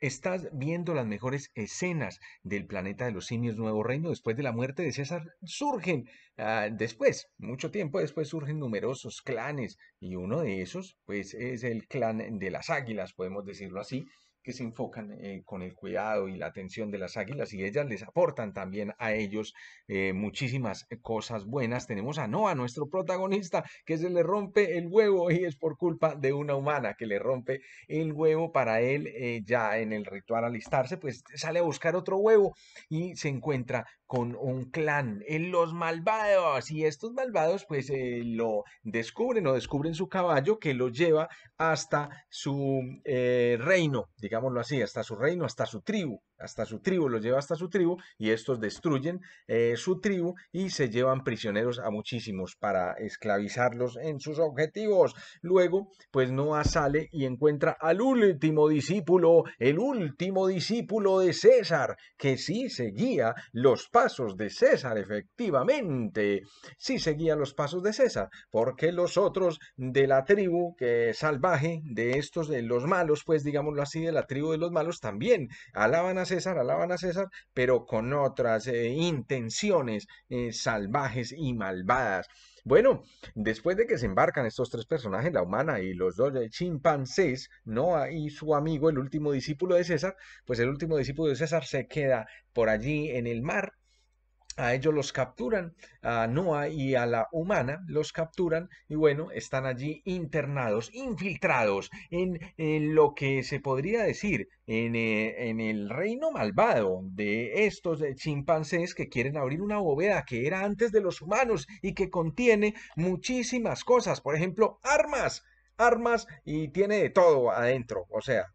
Estás viendo las mejores escenas del planeta de los simios Nuevo Reino. Después de la muerte de César surgen, ah, después, mucho tiempo después, surgen numerosos clanes y uno de esos, pues, es el clan de las águilas, podemos decirlo así, que se enfocan eh, con el cuidado y la atención de las águilas y ellas les aportan también a ellos eh, muchísimas eh, cosas buenas. Tenemos a Noah, nuestro protagonista, que se le rompe el huevo y es por culpa de una humana que le rompe el huevo para él ya en el ritual alistarse, pues sale a buscar otro huevo y se encuentra con un clan, en los malvados, y estos malvados pues lo descubren o descubren su caballo que lo lleva hasta su reino, digamos digámoslo así, hasta su reino, hasta su tribu, hasta su tribu, lo lleva hasta su tribu y estos destruyen eh, su tribu y se llevan prisioneros a muchísimos para esclavizarlos en sus objetivos. Luego, pues Noah sale y encuentra al último discípulo, el último discípulo de César, que sí seguía los pasos de César, efectivamente, sí seguía los pasos de César, porque los otros de la tribu que salvaje, de estos, de los malos, pues digámoslo así, de la tribu de los malos también alaban a César, alaban a César, pero con otras eh, intenciones eh, salvajes y malvadas. Bueno, después de que se embarcan estos tres personajes, la humana y los dos eh, chimpancés, no y su amigo, el último discípulo de César, pues el último discípulo de César se queda por allí en el mar a ellos los capturan, a Noah y a la humana los capturan y bueno, están allí internados, infiltrados en, lo que se podría decir en, eh, en, el reino malvado de estos eh, chimpancés que quieren abrir una bóveda que era antes de los humanos y que contiene muchísimas cosas, por ejemplo, armas armas y tiene de todo adentro, o sea,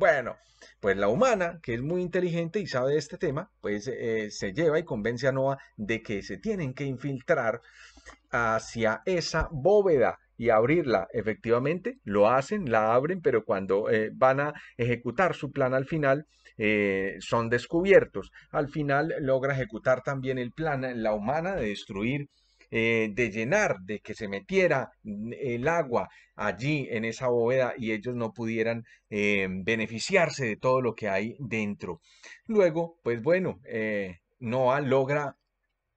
bueno, pues la humana, que es muy inteligente y sabe de este tema, pues eh, se lleva y convence a Noah de que se tienen que infiltrar hacia esa bóveda y abrirla. Efectivamente, lo hacen, la abren, pero cuando eh, van a ejecutar su plan al final, eh, son descubiertos. Al final logra ejecutar también el plan, la humana, de destruir eh, de llenar, de que se metiera el agua allí en esa bóveda y ellos no pudieran eh, beneficiarse de todo lo que hay dentro. Luego, pues bueno, eh, Noah logra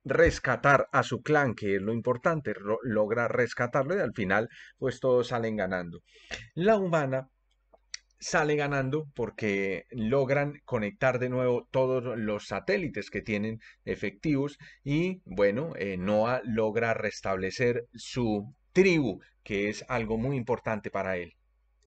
rescatar a su clan, que es lo importante, logra rescatarlo y al final pues todos salen ganando. La humana sale ganando porque logran conectar de nuevo todos los satélites que tienen efectivos y bueno, eh, Noah logra restablecer su tribu, que es algo muy importante para él.